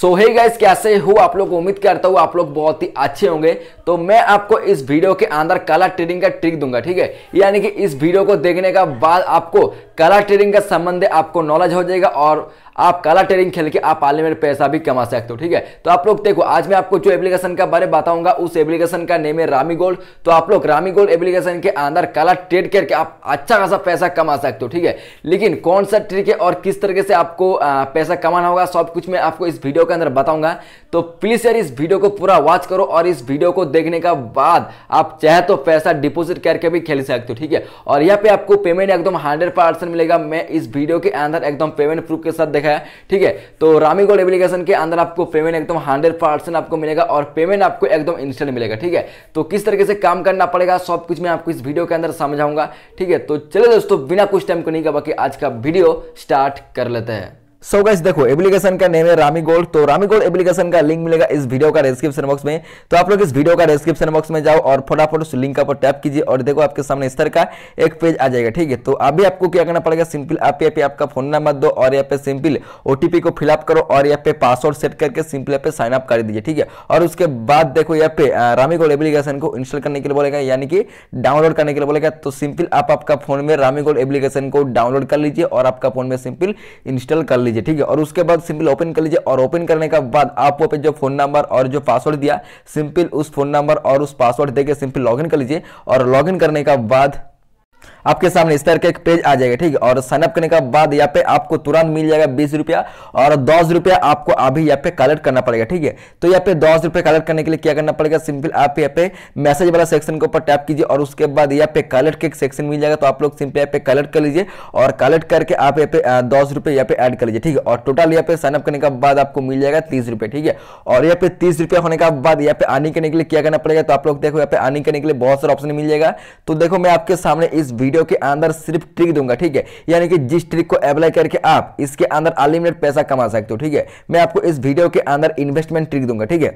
सो hey guys कैसे हो आप लोग उम्मीद करता हूँ आप लोग बहुत ही अच्छे होंगे तो मैं आपको इस वीडियो के अंदर कलर ट्रेडिंग का ट्रिक दूंगा ठीक है यानी कि इस वीडियो को देखने का बाद आपको कलर ट्रेडिंग का संबंध आपको नॉलेज हो जाएगा और आप कलर ट्रेडिंग खेल के आप आले में पैसा भी कमा सकते हो ठीक है तो आप लोग देखो आज मैं आपको जो एप्लीकेशन का बारे बताऊंगा उस एप्लीकेशन का नेम है रामी गोल्ड तो आप लोग रामी गोल्ड एप्लीकेशन के अंदर कलर ट्रेड करके आप अच्छा खासा पैसा कमा सकते हो ठीक है लेकिन कौन सा ट्रिक है और किस तरीके से आपको पैसा कमाना होगा सब कुछ मैं आपको इस वीडियो के अंदर बताऊंगा तो प्लीज़ यार इस वीडियो को पूरा वॉच करो और इस वीडियो को देखने के बाद आप चाहे तो पैसा डिपोजिट करके भी खेल सकते हो ठीक है और यहाँ पे आपको पेमेंट एकदम हंड्रेड परसेंट मिलेगा मैं इस वीडियो के अंदर एकदम पेमेंट प्रूफ के साथ दिखाया ठीक है तो रामी गोल्ड एप्लीकेशन के अंदर आपको पेमेंट एकदम हंड्रेड परसेंट आपको मिलेगा और पेमेंट आपको एकदम इंस्टेंट मिलेगा ठीक है तो किस तरीके से काम करना पड़ेगा सब कुछ मैं आपको इस वीडियो के अंदर समझाऊंगा ठीक है तो चलो दोस्तों बिना कुछ टाइम को नहीं कहा बाकी आज का वीडियो स्टार्ट कर लेते हैं सो so गाइस देखो एप्लीकेशन का नेम है रामी गोल्ड तो रामी गोल्ड एप्लीकेशन का लिंक मिलेगा इस वीडियो का डिस्क्रिप्शन बॉक्स में तो आप लोग इस वीडियो का डिस्क्रिप्शन बॉक्स में जाओ और फटाफट उस लिंक पर टैप कीजिए और देखो आपके सामने इस तरह का एक पेज आ जाएगा ठीक है तो अभी आपको क्या करना पड़ेगा सिंपल आप यहाँ पे आपका फोन नंबर दो और यहाँ पे सिंपल ओटीपी को फिलअप करो और यहाँ पे पासवर्ड सेट करके सिंपल यहाँ पे साइन अप कर दीजिए ठीक है और उसके बाद देखो यहाँ पे रामी गोल्ड एप्लीकेशन को इंस्टॉल करने के लिए बोलेगा यानी कि डाउनलोड करने के लिए बोलेगा तो सिंपल आप आपका फोन में रामी गोल्ड एप्लीकेशन को डाउनलोड कर लीजिए और आपका फोन में सिंपल इंस्टॉल कर लीजिए ठीक है और उसके बाद सिंपल ओपन कर लीजिए और ओपन करने के बाद आपको पे जो फोन नंबर और जो पासवर्ड दिया सिंपल उस फोन नंबर और उस पासवर्ड देकर सिंपल लॉग कर लीजिए और लॉग करने के बाद आपके सामने इस तरह का एक पेज आ जाएगा ठीक है और साइनअप करने के बाद यहाँ पे आपको तुरंत मिल जाएगा बीस रुपया और दस रुपया आपको अभी यहाँ पे कलेक्ट करना पड़ेगा ठीक है तो यहाँ पे दस रुपये कलेक्ट करने के लिए क्या करना पड़ेगा सिंपल आप यहाँ पे मैसेज वाला सेक्शन के ऊपर टैप कीजिए और उसके बाद यहाँ पे कलेक्ट के सेक्शन मिल जाएगा तो आप लोग सिंपल यहाँ पे कलेक्ट कर लीजिए और कलेक्ट करके आप यहाँ पे दस रुपये यहाँ पे ऐड कर लीजिए ठीक है और टोटल यहाँ पे साइनअप करने के बाद आपको मिल जाएगा तीस रुपये ठीक है और यहाँ पे तीस रुपया होने के बाद यहाँ पे आने करने के लिए क्या करना पड़ेगा तो आप लोग देखो यहाँ पे आने करने के लिए बहुत सारे ऑप्शन मिल जाएगा तो देखो मैं आपके सामने इस वीडियो वीडियो के अंदर सिर्फ ट्रिक दूंगा ठीक है यानी कि जिस ट्रिक को अप्लाई करके आप इसके अंदर अनलिमिटेड पैसा कमा सकते हो ठीक है मैं आपको इस वीडियो के अंदर इन्वेस्टमेंट ट्रिक दूंगा ठीक है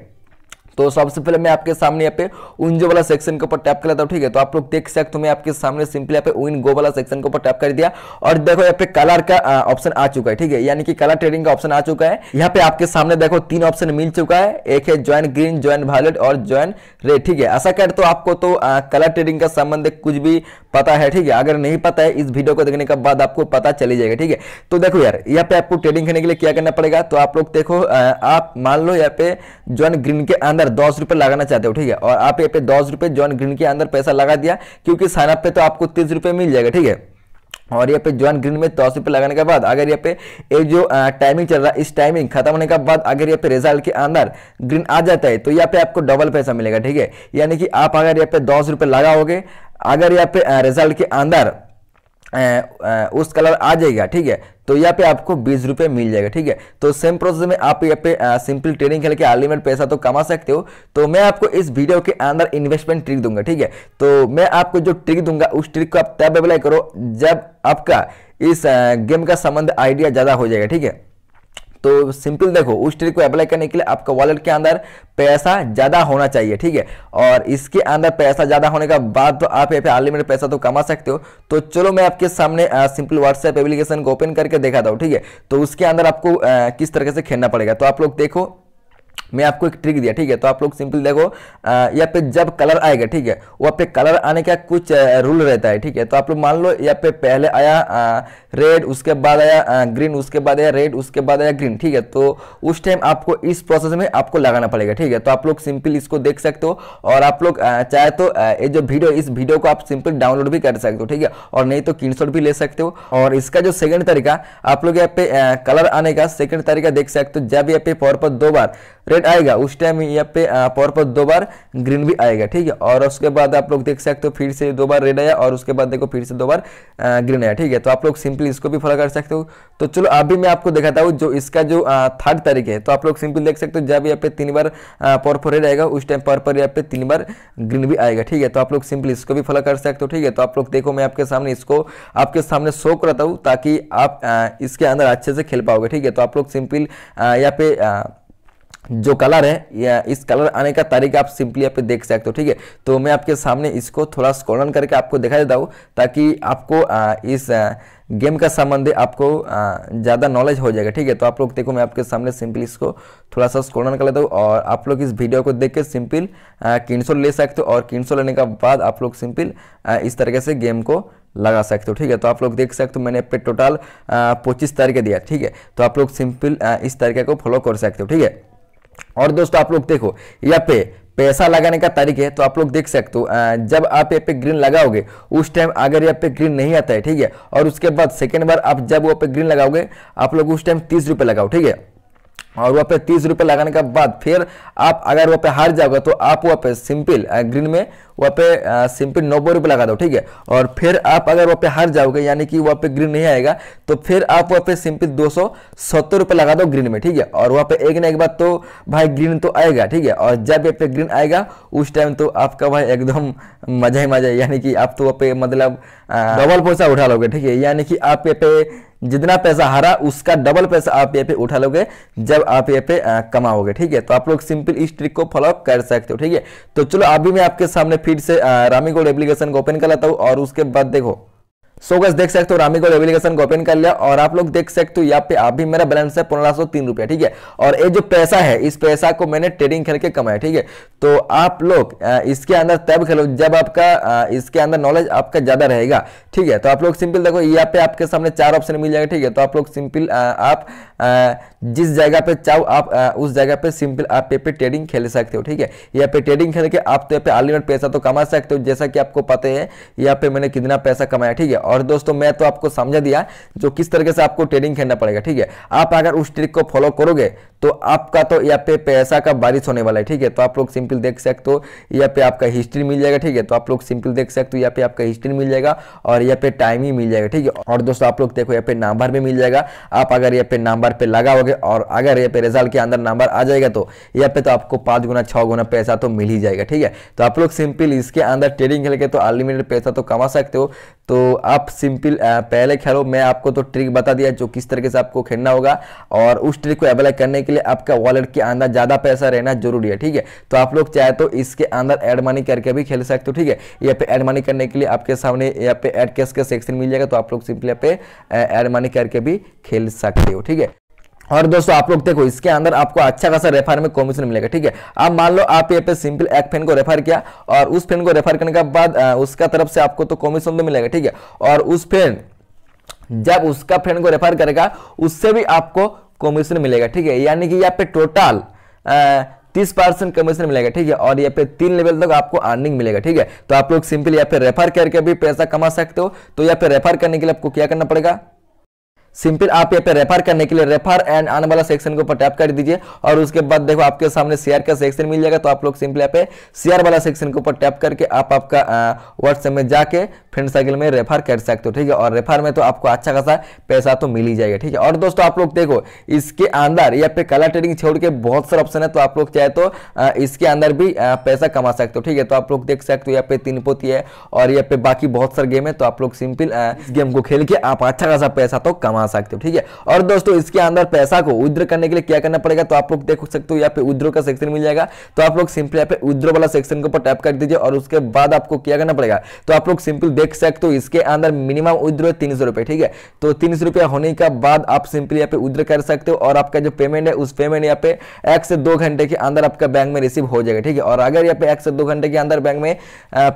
तो सबसे पहले मैं आपके सामने यहाँ पे उन वाला सेक्शन के ऊपर टैप कर लेता हूँ ठीक है तो आप लोग देख सकते हो मैं आपके सामने सिंपली यहाँ पे विन गो वाला सेक्शन के ऊपर टैप कर दिया और देखो यहाँ पे कलर का ऑप्शन आ चुका है ठीक है यानी कि कलर ट्रेडिंग का ऑप्शन आ चुका है यहाँ पे आपके सामने देखो तीन ऑप्शन मिल चुका है एक है ज्वाइन ग्रीन ज्वाइन वायलेट और ज्वाइन रेड ठीक है ऐसा कर तो आपको तो कलर ट्रेडिंग का संबंध कुछ भी पता है ठीक है अगर नहीं पता है इस वीडियो को देखने के बाद आपको पता चली जाएगा ठीक है तो देखो यार यहाँ पे आपको ट्रेडिंग करने के लिए क्या करना पड़ेगा तो आप लोग देखो आप मान लो यहाँ पे ज्वाइन ग्रीन के अंदर अंदर दस रुपये लगाना चाहते हो ठीक है और आप यहाँ पे दस रुपये जॉन ग्रीन के अंदर पैसा लगा दिया क्योंकि साइनअप पे तो आपको तीस रुपये मिल जाएगा ठीक है और यहाँ पे जॉन ग्रीन में दस रुपये लगाने के बाद अगर यहाँ पे ये जो टाइमिंग चल रहा है इस टाइमिंग खत्म होने के बाद अगर यहाँ पे रिजल्ट के अंदर ग्रीन आ जाता है तो यहाँ पे आपको डबल पैसा मिलेगा ठीक है यानी कि आप अगर यहाँ पे दस रुपये लगाओगे अगर यहाँ पे रिजल्ट के अंदर उस कलर आ जाएगा ठीक है तो यहाँ पे आपको बीस रुपये मिल जाएगा ठीक है तो सेम प्रोसेस में आप यहाँ पे सिंपल ट्रेडिंग खेल के अनलिमिटेड पैसा तो कमा सकते हो तो मैं आपको इस वीडियो के अंदर इन्वेस्टमेंट ट्रिक दूंगा ठीक है तो मैं आपको जो ट्रिक दूंगा उस ट्रिक को आप तब अप्लाई करो जब आपका इस गेम का संबंध आइडिया ज़्यादा हो जाएगा ठीक है तो सिंपल देखो उस ट्रिक को अप्लाई करने के लिए आपका वॉलेट के अंदर पैसा ज़्यादा होना चाहिए ठीक है और इसके अंदर पैसा ज़्यादा होने के बाद तो आप यहाँ पे अनलिमिटेड पैसा तो कमा सकते हो तो चलो मैं आपके सामने सिंपल व्हाट्सएप एप्लीकेशन को ओपन करके देखा था ठीक है तो उसके अंदर आपको आ, किस तरीके से खेलना पड़ेगा तो आप लोग देखो मैं आपको एक ट्रिक दिया ठीक है तो आप लोग सिंपल देखो यहाँ पे जब कलर आएगा ठीक है वहाँ पे कलर आने का कुछ रूल रहता है ठीक है तो आप लोग मान लो यहाँ पे पहले आया रेड उसके बाद आया ग्रीन उसके बाद आया रेड उसके बाद आया ग्रीन ठीक है तो उस टाइम आपको इस प्रोसेस में आपको लगाना पड़ेगा ठीक है तो आप लोग सिंपल इसको देख सकते हो और आप लोग चाहे तो ये जो वीडियो इस वीडियो को आप सिंपल डाउनलोड भी कर सकते हो ठीक है और नहीं तो किन भी ले सकते हो और इसका जो सेकेंड तरीका आप लोग यहाँ पे कलर आने का सेकेंड तरीका देख सकते हो जब यहाँ पे फॉर पर दो बार रेड आएगा उस टाइम यहाँ पे पर दो बार ग्रीन भी आएगा ठीक है और उसके बाद आप लोग देख सकते हो फिर से दो बार रेड आया और उसके बाद देखो फिर से दो बार ग्रीन आया ठीक है तो आप लोग सिंपली इसको भी फॉलो कर सकते हो तो चलो अभी मैं आपको दिखाता हूँ जो इसका जो थर्ड तारीख है तो आप लोग सिंपली देख सकते हो जब यहाँ पे तीन बार पर रेड आएगा उस टाइम पर यहाँ पे तीन बार ग्रीन भी आएगा ठीक है तो आप लोग सिंपली इसको भी फॉलो कर सकते हो ठीक है तो आप लोग देखो मैं आपके सामने इसको आपके सामने शो कराता हूँ ताकि आप इसके अंदर अच्छे से खेल पाओगे ठीक है तो आप लोग सिंपल यहाँ पे जो कलर है या इस कलर आने का तारीख आप सिंपली यहाँ पे देख सकते हो ठीक है तो मैं आपके सामने इसको थोड़ा स्कॉलन करके आपको दिखा देता हूँ ताकि आपको आ, इस आ, गेम का संबंध आपको ज़्यादा नॉलेज हो जाएगा ठीक है तो आप लोग देखो मैं आपके सामने सिंपली इसको थोड़ा सा स्कॉलन कर लेता हूँ और आप लोग इस वीडियो को देख के सिंपल किन्सोल ले सकते हो और किन्सोल लेने के बाद आप लोग सिंपल इस तरीके से गेम को लगा सकते हो ठीक है तो आप लोग देख सकते हो मैंने पे टोटल पच्चीस तारीख दिया ठीक है तो आप लोग सिंपल इस तरीके को फॉलो कर सकते हो ठीक है और दोस्तों आप लोग देखो यहाँ पे पैसा लगाने का तारीख है तो आप लोग देख सकते हो जब आप यहाँ पे ग्रीन लगाओगे उस टाइम अगर यहाँ पे ग्रीन नहीं आता है ठीक है और उसके बाद सेकेंड बार आप जब वो पे ग्रीन लगाओगे आप लोग उस टाइम तीस रुपये लगाओ ठीक है और वहाँ पे तीस रुपये लगाने के बाद फिर आप अगर वहाँ पे हार जाओगे तो आप वहाँ पे सिंपल ग्रीन में वहाँ पे सिंपल नब्बे रुपये लगा दो ठीक है और फिर आप अगर वहाँ पे हार जाओगे यानी कि वहाँ पे ग्रीन नहीं आएगा तो फिर आप वहाँ पे सिंपल दो सौ सत्तर रुपये लगा दो ग्रीन में ठीक है और वहाँ पे एक ना एक बार तो भाई ग्रीन तो आएगा ठीक है और जब यहाँ पे ग्रीन आएगा उस टाइम तो आपका भाई एकदम मजा ही मजा यानी कि आप तो वहाँ पे मतलब डबल पैसा उठा लोगे ठीक है यानी कि आप यहाँ पे जितना पैसा हारा उसका डबल पैसा आप यहाँ पे उठा लोगे जब आप यहाँ पे कमाओगे ठीक है तो आप लोग सिंपल इस ट्रिक को फॉलो कर सकते हो ठीक है तो चलो अभी मैं आपके सामने फिर से रामी गोल्ड एप्लीकेशन को ओपन कर लेता हूँ और उसके बाद देखो सो गज देख सकते हो रामी गोल एप्लीकेशन को ओपन कर लिया और आप लोग देख सकते हो यहाँ पे अभी मेरा बैलेंस है पंद्रह सौ तीन रुपया ठीक है और ये जो पैसा है इस पैसा को मैंने ट्रेडिंग खेल के कमाया ठीक है तो आप लोग इसके अंदर तब खेलो जब आपका इसके अंदर नॉलेज आपका ज्यादा रहेगा ठीक है तो आप लोग सिंपल देखो यहाँ पे आपके सामने चार ऑप्शन मिल जाएगा ठीक है तो आप लोग सिंपल आप जिस जगह पे चाहो आप उस जगह पे सिंपल आप पे पे ट्रेडिंग खेल सकते हो ठीक है यहाँ पे ट्रेडिंग खेल के आप तो यहाँ पे अनलिमिटेड पैसा तो कमा सकते हो जैसा कि आपको पता है यहाँ पे मैंने कितना पैसा कमाया ठीक है और दोस्तों मैं तो आपको समझा दिया जो किस तरीके से आपको ट्रेडिंग खेलना पड़ेगा ठीक है आप अगर उस ट्रिक को फॉलो करोगे तो आपका तो यहाँ पे पैसा का बारिश होने वाला है ठीक है तो आप लोग सिंपल देख सकते हो यहाँ पे आपका हिस्ट्री मिल जाएगा ठीक है तो आप लोग सिंपल देख सकते हो यहाँ पे आपका हिस्ट्री मिल जाएगा और यहाँ पे टाइम ही मिल जाएगा ठीक है और दोस्तों आप लोग देखो यहाँ पे नंबर भी मिल जाएगा आप अगर यहाँ पे नंबर पर लगाओगे और अगर यहाँ पे रिजल्ट के अंदर नंबर आ जाएगा तो यहाँ पे तो आपको पाँच गुना छः गुना पैसा तो मिल ही जाएगा ठीक है तो आप लोग सिंपल इसके अंदर ट्रेडिंग खेल के तो अनलिमिटेड पैसा तो कमा सकते हो तो आप सिंपल पहले खेलो मैं आपको तो ट्रिक बता दिया जो किस तरीके से आपको खेलना होगा और उस ट्रिक को अप्लाई करने के लिए आपका वॉलेट के अंदर ज़्यादा पैसा रहना जरूरी है ठीक है तो आप लोग चाहे तो इसके अंदर एड मनी करके भी खेल सकते हो ठीक है यहाँ पे एड मनी करने के लिए आपके सामने यहाँ पे एड कैश का सेक्शन मिल जाएगा तो आप लोग सिंपली यहाँ पे एड मनी करके भी खेल सकते हो ठीक है और दोस्तों आप लोग देखो इसके अंदर आपको अच्छा खासा रेफर में कमीशन मिलेगा ठीक है अब मान लो आप ये पे सिंपल एक फैन को रेफर किया और उस फैन को रेफर करने के बाद उसका तरफ से आपको तो कमीशन तो मिलेगा ठीक है और उस फैन जब उसका फ्रेंड को रेफर करेगा उससे भी आपको कमीशन मिलेगा ठीक है यानी कि यहाँ पे टोटल तीस परसेंट कमीशन मिलेगा ठीक है और यहाँ पे तीन लेवल तक आपको अर्निंग मिलेगा ठीक है तो आप लोग सिंपल यहाँ पे रेफर करके भी पैसा कमा सकते हो तो यहाँ पे रेफर करने के लिए आपको क्या करना पड़ेगा सिंपल आप यहाँ पे रेफर करने के लिए रेफर एंड आने वाला सेक्शन के ऊपर टैप कर दीजिए और उसके बाद देखो आपके सामने शेयर का सेक्शन मिल जाएगा तो आप लोग सिंपल यहाँ पे शेयर वाला सेक्शन के ऊपर टैप करके आप आपका व्हाट्सएप में जाके फ्रेंड साइकिल में रेफर कर सकते हो ठीक है और रेफर में तो आपको अच्छा खासा पैसा तो मिल ही जाएगा ठीक है और दोस्तों आप लोग देखो इसके अंदर यहाँ पे कलर ट्रेडिंग छोड़ के बहुत सारे ऑप्शन है तो आप लोग चाहे तो इसके अंदर भी पैसा कमा सकते हो ठीक है तो आप लोग देख सकते हो यहाँ पे तीन पोती है और यहाँ पे बाकी बहुत सारे गेम है तो आप लोग सिंपल गेम को खेल के आप अच्छा खासा पैसा तो कमा कमा सकते हो ठीक है और दोस्तों इसके अंदर पैसा को उद्र करने के लिए क्या करना पड़ेगा तो आप लोग देख सकते हो यहाँ पे उद्रो का सेक्शन मिल जाएगा तो आप लोग सिंपली यहाँ पे उद्रो वाला सेक्शन के ऊपर टैप कर दीजिए और उसके बाद आपको क्या करना पड़ेगा तो आप लोग सिंपल देख सकते हो इसके अंदर मिनिमम उद्रो है तीन ठीक है तो तीन होने के बाद आप सिंपली यहाँ पे उद्र कर सकते हो और आपका जो पेमेंट है उस पेमेंट यहाँ पे एक से दो घंटे के अंदर आपका बैंक में रिसीव हो जाएगा ठीक है और अगर यहाँ पे एक से दो घंटे के अंदर बैंक में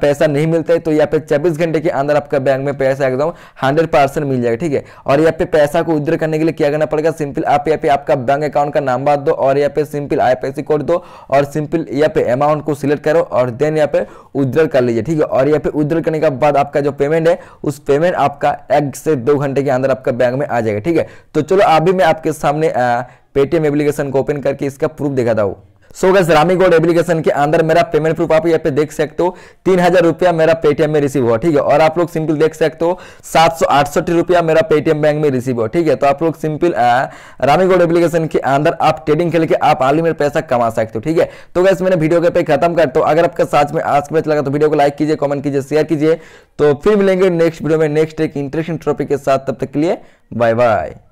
पैसा नहीं मिलता है तो यहाँ पे चौबीस घंटे के अंदर आपका बैंक में पैसा एकदम हंड्रेड मिल जाएगा ठीक है और यहाँ पे पैसा को विद्रॉ करने के लिए क्या करना पड़ेगा सिंपल आप यहाँ पे आपका बैंक अकाउंट का नंबर दो और यहाँ पे सिंपल आई कोड दो और सिंपल यहाँ पे अमाउंट को सिलेक्ट करो और देन यहाँ पे विद्रॉ कर लीजिए ठीक है और यहाँ पे विद्रॉ करने के बाद आपका जो पेमेंट है उस पेमेंट आपका एक से दो घंटे के अंदर आपका बैंक में आ जाएगा ठीक है तो चलो अभी मैं आपके सामने पेटीएम एप्लीकेशन को ओपन करके इसका प्रूफ दिखाता हूँ सो गैस रामी गोड एप्लीकेशन के अंदर मेरा पेमेंट प्रूफ आप यहाँ पे देख सकते हो तीन हजार रुपया मेरा पेटीएम में रिसीव हुआ ठीक है और आप लोग सिंपल देख सकते हो सात सौ आठसठ रुपया मेरा पेटीएम बैंक में रिसीव हुआ ठीक है तो आप लोग सिंपल रामी गोड एप्लीकेशन के अंदर आप ट्रेडिंग खेल के आप में पैसा कमा सकते हो ठीक है तो गैस मैंने वीडियो के पे खत्म करता हूँ अगर आपका साथ में आज मैच लगा तो वीडियो को लाइक कीजिए कॉमेंट कीजिए शेयर कीजिए तो फिर मिलेंगे नेक्स्ट वीडियो में नेक्स्ट एक इंटरेस्टिंग टॉपिक के साथ तब तक के लिए बाय बाय